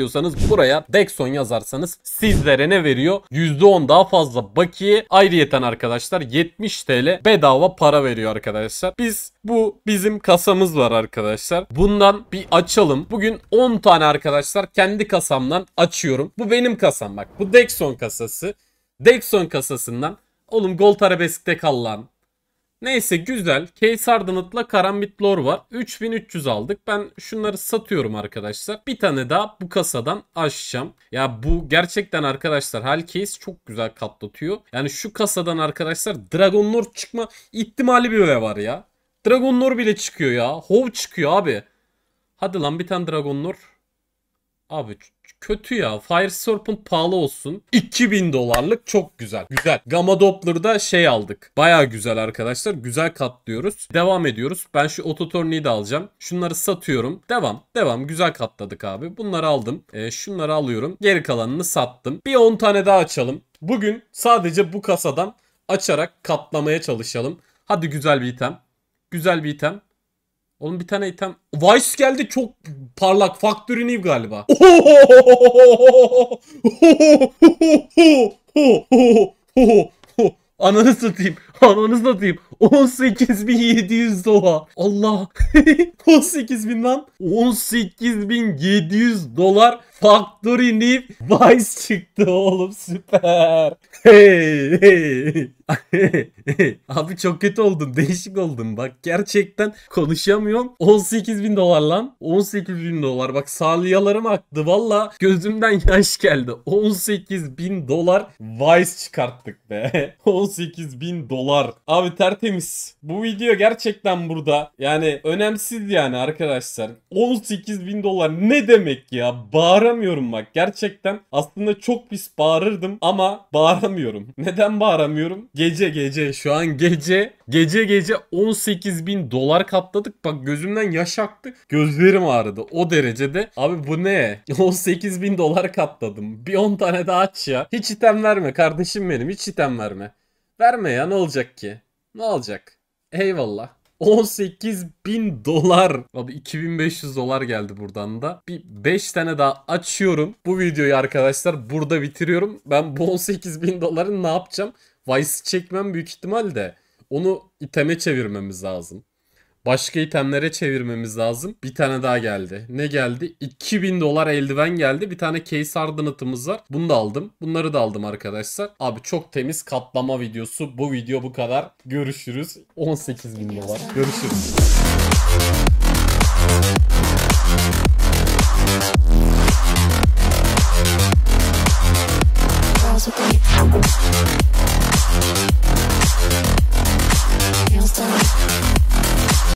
istiyorsanız buraya Dexon yazarsanız sizlere ne veriyor? %10 daha fazla bakiye ayrıyeten arkadaşlar 70 TL bedava para veriyor arkadaşlar. Biz bu bizim kasamız var arkadaşlar. Bundan bir açalım. Bugün 10 tane arkadaşlar kendi kasamdan açıyorum. Bu benim kasam bak. Bu Dexon kasası. Dexon kasasından oğlum gol Arabesk'te kal lan. Neyse güzel. Case Ardenat'la Karambit Lore var. 3300 aldık. Ben şunları satıyorum arkadaşlar. Bir tane daha bu kasadan açacağım. Ya bu gerçekten arkadaşlar Hal çok güzel katlatıyor. Yani şu kasadan arkadaşlar Dragon Lord çıkma ihtimali bile var ya. Dragon Lord bile çıkıyor ya. Hov çıkıyor abi. Hadi lan bir tane Dragon Lord. Abi kötü ya. Fire Serpent pahalı olsun. 2000 dolarlık çok güzel. Güzel. Gamma Doppler'da şey aldık. Baya güzel arkadaşlar. Güzel katlıyoruz. Devam ediyoruz. Ben şu ototorniyi de alacağım. Şunları satıyorum. Devam. Devam. Güzel katladık abi. Bunları aldım. E, şunları alıyorum. Geri kalanını sattım. Bir 10 tane daha açalım. Bugün sadece bu kasadan açarak katlamaya çalışalım. Hadi güzel bir item. Güzel bir item. Oğlum bir tane item. Vice geldi çok parlak. Factory New galiba. Ananı satayım. Ananızı satayım. 18.700 dolar. Allah. 18.000 lan. 18.700 dolar Factory Nip Vice çıktı oğlum süper. Hey, hey. Abi çok kötü oldun. Değişik oldun. Bak gerçekten konuşamıyorum. 18.000 dolar lan. 18.000 dolar. Bak salyalarım aktı. Valla gözümden yaş geldi. 18.000 dolar Vice çıkarttık be. 18.000 dolar dolar. Abi tertemiz. Bu video gerçekten burada. Yani önemsiz yani arkadaşlar. 18 bin dolar ne demek ya? Bağıramıyorum bak gerçekten. Aslında çok pis bağırırdım ama bağıramıyorum. Neden bağıramıyorum? Gece gece şu an gece. Gece gece 18 bin dolar katladık. Bak gözümden yaş aktı. Gözlerim ağrıdı o derecede. Abi bu ne? 18 bin dolar katladım. Bir 10 tane daha aç ya. Hiç item verme kardeşim benim. Hiç item verme. Verme ya ne olacak ki? Ne olacak? Eyvallah. 18 bin dolar. Abi 2500 dolar geldi buradan da. Bir 5 tane daha açıyorum. Bu videoyu arkadaşlar burada bitiriyorum. Ben bu 18 bin doları ne yapacağım? Vice çekmem büyük ihtimalle Onu iteme çevirmemiz lazım başka itemlere çevirmemiz lazım. Bir tane daha geldi. Ne geldi? 2000 dolar eldiven geldi. Bir tane case ardınıtımız var. Bunu da aldım. Bunları da aldım arkadaşlar. Abi çok temiz katlama videosu. Bu video bu kadar. Görüşürüz. 18 bin dolar. Görüşürüz.